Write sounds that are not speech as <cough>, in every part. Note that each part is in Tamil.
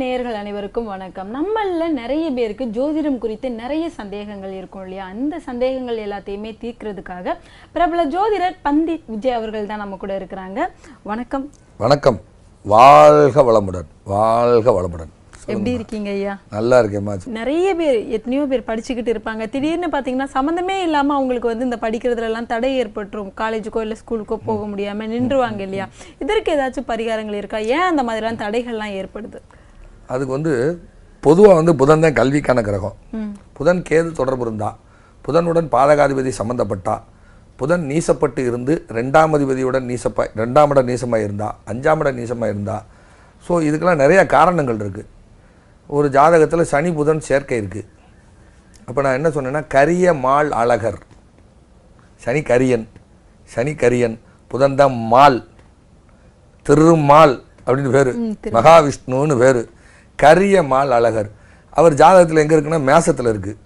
நேர்கள் அனைவருக்கும் வணக்கம் நம்மள நிறைய பேருக்கு ஜோதிடம் குறித்து நிறைய சந்தேகங்கள் இருக்கும் இல்லையா அந்த சந்தேகங்கள் எல்லாத்தையுமே தீர்க்கிறதுக்காக பிரபல ஜோதிடர் பண்டித் விஜய் அவர்கள் தான் நம்ம கூட இருக்கிறாங்க வணக்கம் வணக்கம் வாழ்க வளமுடன் வாழ்க வளமுடன் எப்படி இருக்கீங்க ஐயா நல்லா இருக்கேம்மா நிறைய பேர் எத்தனையோ பேர் படிச்சுக்கிட்டு இருப்பாங்க திடீர்னு பார்த்தீங்கன்னா சம்மந்தமே இல்லாமல் அவங்களுக்கு வந்து இந்த படிக்கிறதுலலாம் தடை ஏற்பட்டுரும் காலேஜுக்கோ இல்லை ஸ்கூலுக்கோ போக முடியாமல் நின்றுவாங்க இல்லையா இதற்கு ஏதாச்சும் பரிகாரங்கள் இருக்கா ஏன் அந்த மாதிரிலாம் தடைகள்லாம் ஏற்படுது அதுக்கு வந்து பொதுவாக வந்து புதன் தான் கல்விக்கான கிரகம் புதன் கேது தொடர்பு இருந்தா புதனுடன் பாதகாதிபதி சம்மந்தப்பட்டா புதன் நீசப்பட்டு இருந்து ரெண்டாம் அதிபதியுடன் நீசப்பா ரெண்டாம் இட நீசமாக இருந்தா அஞ்சாம் இட நீசமாக இருந்தா ஸோ இதுக்கெல்லாம் நிறையா காரணங்கள் இருக்குது ஒரு ஜாதகத்தில் சனி புதன் சேர்க்கை இருக்குது அப்போ நான் என்ன சொன்னேன்னா கரிய மால் அழகர் சனி கரியன் சனி கரியன் புதன் தான் மால் திருமால் அப்படின்னு பேர் மகாவிஷ்ணுன்னு பேர் கரிய மால் அழகர் அவர் ஜாதகத்தில் எங்கே இருக்குன்னா மேசத்தில் இருக்குது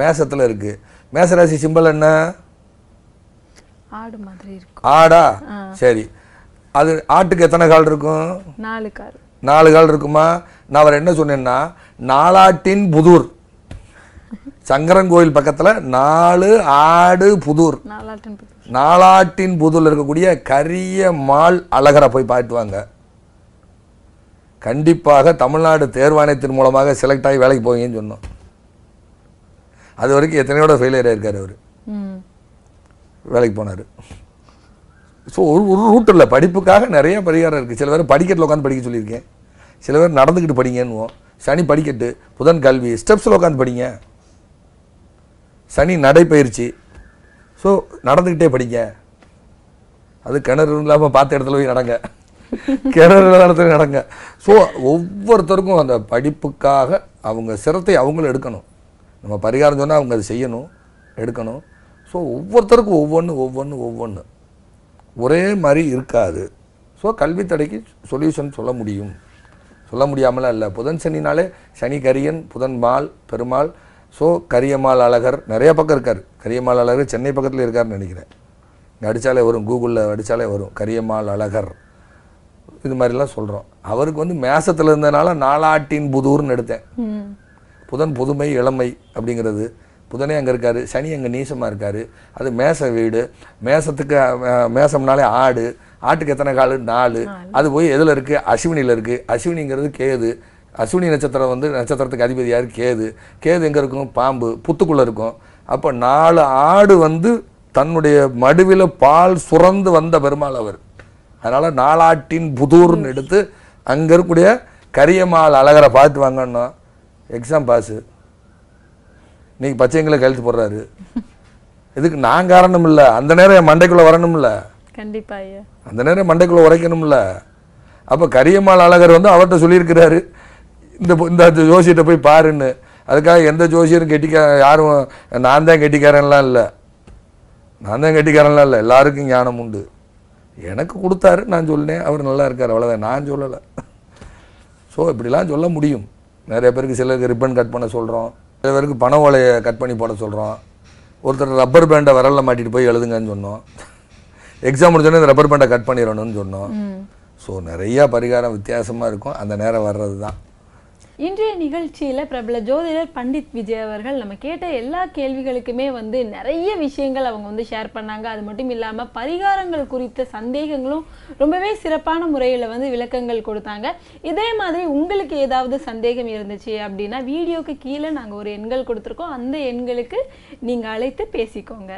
மேசத்தில் இருக்குது மேசராசி சிம்பல் என்ன ஆடு மாதிரி இருக்கும் ஆடா சரி அது ஆட்டுக்கு எத்தனை கால் இருக்கும் நாலு கால் நாலு கால் இருக்குமா நான் அவர் என்ன சொன்னேன்னா நாலாட்டின் புதூர் சங்கரன் கோயில் பக்கத்தில் நாலு ஆடு புதூர் நாலாட்டின் புதூர் நாலாட்டின் புதூரில் இருக்கக்கூடிய கரிய மால் அழகரை போய் பாட்டுவாங்க கண்டிப்பாக தமிழ்நாடு தேர்வாணையத்தின் மூலமாக செலக்ட் ஆகி வேலைக்கு போவீங்கன்னு சொன்னோம் அது வரைக்கும் எத்தனையோட ஃபெயிலியர் இருக்கார் அவர் வேலைக்கு போனார் ஸோ ஒரு ஒரு ரூட் இல்லை படிப்புக்காக நிறைய பரிகாரம் இருக்குது சில பேர் படிக்கட்டில் உட்காந்து படிக்க சொல்லியிருக்கேன் சில பேர் நடந்துக்கிட்டு படிங்கன்னுவோம் சனி படிக்கட்டு புதன் கல்வி ஸ்டெப்ஸில் உட்காந்து படிங்க சனி நடைப்பயிற்சி ஸோ நடந்துக்கிட்டே படிங்க அது கிணறு இல்லாமல் பார்த்த இடத்துல போய் நடங்க <laughs> கேரளத்தில் நடங்க ஸோ ஒவ்வொருத்தருக்கும் அந்த படிப்புக்காக அவங்க சிரத்தை அவங்களும் எடுக்கணும் நம்ம பரிகாரம் சொன்னால் அவங்க அதை செய்யணும் எடுக்கணும் ஸோ ஒவ்வொருத்தருக்கும் ஒவ்வொன்று ஒவ்வொன்று ஒவ்வொன்று ஒரே மாதிரி இருக்காது ஸோ கல்வி தடைக்கு சொல்யூஷன் சொல்ல முடியும் சொல்ல முடியாமலாம் இல்லை புதன் சனினாலே சனி கரியன் புதன் மால் பெருமாள் ஸோ கரியமால் அழகர் நிறையா பக்கம் இருக்கார் கரியமால் அழகர் சென்னை பக்கத்தில் இருக்காருன்னு நினைக்கிறேன் இங்கே அடித்தாலே வரும் கூகுளில் அடித்தாலே வரும் கரியமால் அழகர் இது மாதிரிலாம் சொல்கிறோம் அவருக்கு வந்து மேசத்தில் இருந்தனால நாளாட்டின் புதூர்னு எடுத்தேன் புதன் புதுமை இளமை அப்படிங்கிறது புதனே அங்கே இருக்கார் சனி அங்கே நீசமாக இருக்கார் அது மேச வீடு மேசத்துக்கு மேசம்னாலே ஆடு ஆட்டுக்கு எத்தனை காலு நாலு அது போய் எதில் இருக்குது அஸ்வினியில் இருக்குது அஸ்வினிங்கிறது கேது அஸ்வினி நட்சத்திரம் வந்து நட்சத்திரத்துக்கு அதிபதியார் கேது கேது எங்கே இருக்கும் பாம்பு புத்துக்குள்ளே இருக்கும் அப்போ நாலு ஆடு வந்து தன்னுடைய மடுவில் பால் சுரந்து வந்த பெருமாள் அவர் அதனால் நாளாட்டின் புதூர்னு எடுத்து அங்கே இருக்கக்கூடிய கரியம்மாள் அழகரை பார்த்து வாங்கணும் எக்ஸாம் பாஸு இன்றைக்கி பச்சைங்களை கழுத்து போடுறாரு இதுக்கு நான் காரணம் இல்லை அந்த நேரம் என் மண்டைக்குள்ளே இல்லை கண்டிப்பாக அந்த நேரம் மண்டைக்குள்ளே உரைக்கணும்ல அப்போ கரியம்மாள் அழகர் வந்து அவர்கிட்ட சொல்லியிருக்கிறாரு இந்த இந்த ஜோசியிட்ட போய் பாருன்னு அதுக்காக எந்த ஜோசியரும் கெட்டிக்கா யாரும் நான் தான் கெட்டிக்காரன்லாம் இல்லை நான் தான் கெட்டிக்காரன்லாம் இல்லை எல்லாருக்கும் ஞானம் உண்டு எனக்கு கொடுத்தாரு நான் சொன்னேன் அவர் நல்லா இருக்கார் அவ்வளோதான் நான் சொல்லலை ஸோ இப்படிலாம் சொல்ல முடியும் நிறைய பேருக்கு சிலருக்கு ரிப்பன் கட் பண்ண சொல்கிறோம் சில பேருக்கு பண ஓலையை கட் பண்ணி போட சொல்கிறோம் ஒருத்தர் ரப்பர் பேண்டை விரலில் மாட்டிட்டு போய் எழுதுங்கன்னு சொன்னோம் எக்ஸாம் முடிச்சோடனே இந்த ரப்பர் பேண்டை கட் பண்ணிடணும்னு சொன்னோம் ஸோ நிறையா பரிகாரம் வித்தியாசமாக இருக்கும் அந்த நேரம் வர்றது தான் இன்றைய நிகழ்ச்சியில் பிரபல ஜோதிடர் பண்டித் விஜய் அவர்கள் நம்ம கேட்ட எல்லா கேள்விகளுக்குமே வந்து நிறைய விஷயங்கள் அவங்க வந்து ஷேர் பண்ணாங்க அது மட்டும் இல்லாமல் பரிகாரங்கள் குறித்த சந்தேகங்களும் ரொம்பவே சிறப்பான முறையில் வந்து விளக்கங்கள் கொடுத்தாங்க இதே மாதிரி உங்களுக்கு ஏதாவது சந்தேகம் இருந்துச்சு அப்படின்னா வீடியோக்கு கீழே நாங்கள் ஒரு எண்கள் கொடுத்துருக்கோம் அந்த எண்களுக்கு நீங்கள் அழைத்து பேசிக்கோங்க